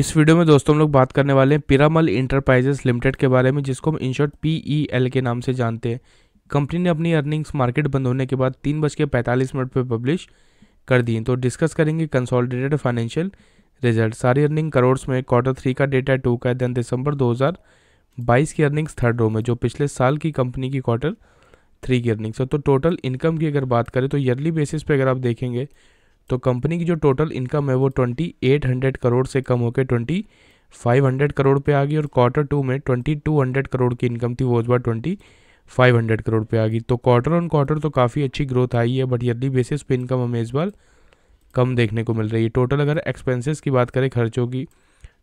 इस वीडियो में दोस्तों हम लोग बात करने वाले हैं पिरामल इंटरप्राइजेस लिमिटेड के बारे में जिसको हम इन शॉर्ट पी e के नाम से जानते हैं कंपनी ने अपनी अर्निंग्स मार्केट बंद होने के बाद तीन बज के पैंतालीस मिनट पर पब्लिश कर दी तो डिस्कस करेंगे कंसोलिडेटेड फाइनेंशियल रिजल्ट सारी अर्निंग करोड्स में क्वार्टर थ्री का डेटा टू का देन दिसंबर दो की अर्निंग्स थर्ड रो में जो पिछले साल की कंपनी की क्वार्टर थ्री की अर्निंग्स है तो टोटल इनकम की अगर बात करें तो ईयरली बेसिस पर अगर आप देखेंगे तो कंपनी की जो टोटल इनकम है वो ट्वेंटी एट हंड्रेड करोड़ से कम होकर ट्वेंटी फाइव हंड्रेड करोड़ पे आ गई और क्वार्टर टू में ट्वेंटी टू हंड्रेड करोड़ की इनकम थी वो इस बार ट्वेंटी फाइव हंड्रेड करोड़ पे आ गई तो क्वार्टर ऑन क्वार्टर तो काफ़ी अच्छी ग्रोथ आई है बट ईयरली बेसिस पे इनकम हमें इस बार कम देखने को मिल रही है टोटल अगर एक्सपेंसिस की बात करें खर्चों की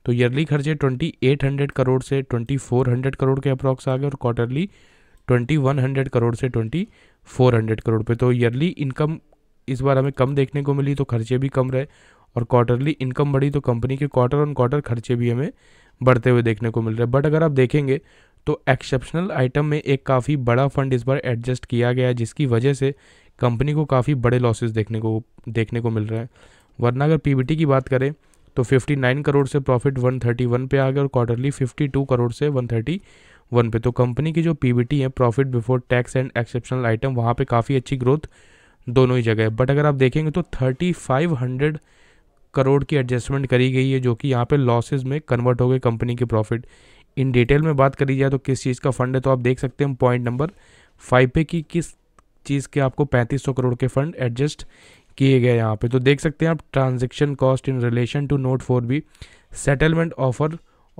तो ईयरली खर्चे ट्वेंटी एट हंड्रेड करोड़ से ट्वेंटी फोर हंड्रेड करोड़ के अप्रॉक्स आ गए और quarterly twenty one hundred crore से ट्वेंटी फोर हंड्रेड करोड़ पे तो ईयरली इनकम इस बार हमें कम देखने को मिली तो खर्चे भी कम रहे और क्वार्टरली इनकम बढ़ी तो कंपनी के क्वार्टर ऑन क्वार्टर खर्चे भी हमें बढ़ते हुए देखने को मिल रहे बट अगर आप देखेंगे तो एक्सेप्शनल आइटम में एक काफ़ी बड़ा फंड इस बार एडजस्ट किया गया है जिसकी वजह से कंपनी को काफ़ी बड़े लॉसेस देखने को देखने को मिल रहे हैं वरना अगर पी की बात करें तो 59 करोड़ से प्रॉफिट 131 पे आ गया और क्वार्टरली 52 करोड़ से 131 पे तो कंपनी की जो पी है profit before tax and exceptional item वहाँ पे काफ़ी अच्छी ग्रोथ दोनों ही जगह बट अगर आप देखेंगे तो थर्टी फाइव हंड्रेड करोड़ की एडजस्टमेंट करी गई है जो कि यहाँ पे लॉसेज में कन्वर्ट हो गए कंपनी के प्रॉफिट इन डिटेल में बात करी जाए तो किस चीज़ का फंड है तो आप देख सकते हैं पॉइंट नंबर फाइव पे कि किस चीज़ के आपको सौ करोड़ के फंड एडजस्ट किए गए यहाँ पे तो देख सकते हैं आप transaction cost in relation to note for B settlement offer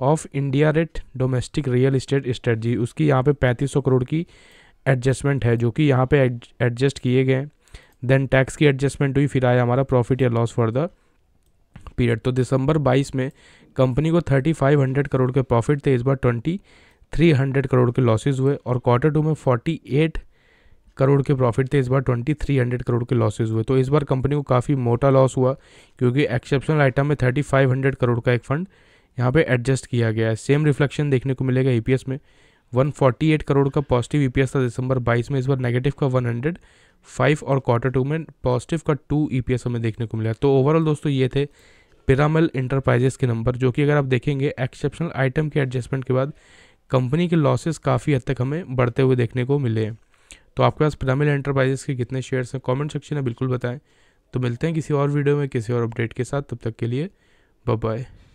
of India rate domestic real estate strategy उसकी यहाँ पे 3500 करोड़ की एडजस्टमेंट है जो कि यहाँ पे एडजस्ट किए गए देन टैक्स की एडजस्टमेंट हुई फिर आया हमारा प्रॉफिट या लॉस फॉर द पीरियड तो दिसंबर 22 में कंपनी को 3500 करोड़ के प्रॉफिट थे इस बार 2300 करोड़ के लॉसेज हुए और क्वार्टर टू में 48 करोड़ के प्रॉफिट थे इस बार 2300 करोड़ के लॉसेज हुए तो इस बार कंपनी को काफ़ी मोटा लॉस हुआ क्योंकि एक्सेप्शनल आइटम में 3500 करोड़ का एक फंड यहाँ पे एडजस्ट किया गया है सेम रिफ्लेक्शन देखने को मिलेगा ई में 148 करोड़ का पॉजिटिव ई e था दिसंबर 22 में इस बार नेगेटिव का 100 फाइव और क्वार्टर टू में पॉजिटिव का टू ई e हमें देखने को मिला तो ओवरऑल दोस्तों ये थे पिरामल इंटरप्राइजेस के नंबर जो कि अगर आप देखेंगे एक्सेप्शनल आइटम के एडजस्टमेंट के बाद कंपनी के लॉसेस काफ़ी हद तक हमें बढ़ते हुए देखने को मिले हैं तो आपके पास पिरामिल इंटरप्राइजेस के कितने शेयर्स हैं कमेंट सेक्शन में बिल्कुल बताएं तो मिलते हैं किसी और वीडियो में किसी और अपडेट के साथ तब तक के लिए बाय